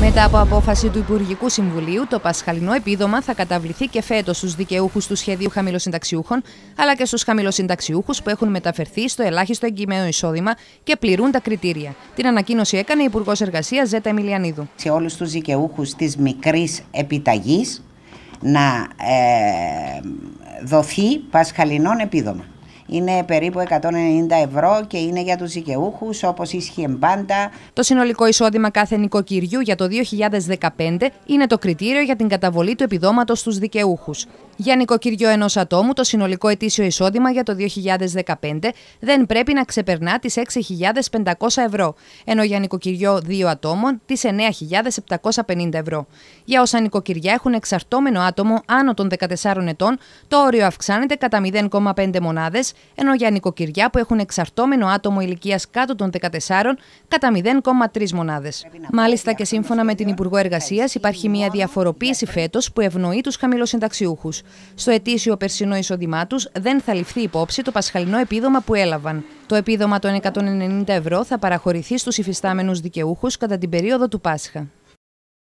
Μετά από απόφαση του Υπουργικού Συμβουλίου, το πασχαλινό επίδομα θα καταβληθεί και φέτος στους δικαιούχους του σχεδίου χαμηλοσυνταξιούχων, αλλά και στους χαμηλοσυνταξιούχους που έχουν μεταφερθεί στο ελάχιστο εγκυμένο εισόδημα και πληρούν τα κριτήρια. Την ανακοίνωση έκανε η Υπουργός Εργασίας Ζέτα Εμιλιανίδου. Σε όλους τους δικαιούχους της μικρής επιταγής να ε, δοθεί πασχαλινό επίδομα είναι περίπου 190 ευρώ και είναι για τους δικαιούχου, όπως ίσχυε πάντα. Το συνολικό εισόδημα κάθε νοικοκυριού για το 2015 είναι το κριτήριο για την καταβολή του επιδόματος στους δικαιούχους. Για νοικοκυριό ενός ατόμου, το συνολικό ετήσιο εισόδημα για το 2015 δεν πρέπει να ξεπερνά τις 6.500 ευρώ, ενώ για νοικοκυριό δύο ατόμων τις 9.750 ευρώ. Για όσα νοικοκυριά έχουν εξαρτώμενο άτομο άνω των 14 ετών, το όριο αυξάνεται κατά 0,5 μονάδες, ενώ για νοικοκυριά που έχουν εξαρτώμενο άτομο ηλικίας κάτω των 14 κατά 0,3 μονάδες. Μάλιστα και σύμφωνα με την Υπουργό Εργασίας, υπάρχει μια διαφοροποίηση φέτος που ευνοεί τους χαμηλοσυνταξιούχους. Στο ετήσιο περσινό εισόδημά τους δεν θα ληφθεί υπόψη το πασχαλινό επίδομα που έλαβαν. Το επίδομα των 190 ευρώ θα παραχωρηθεί στους υφιστάμενους δικαιούχους κατά την περίοδο του Πάσχα.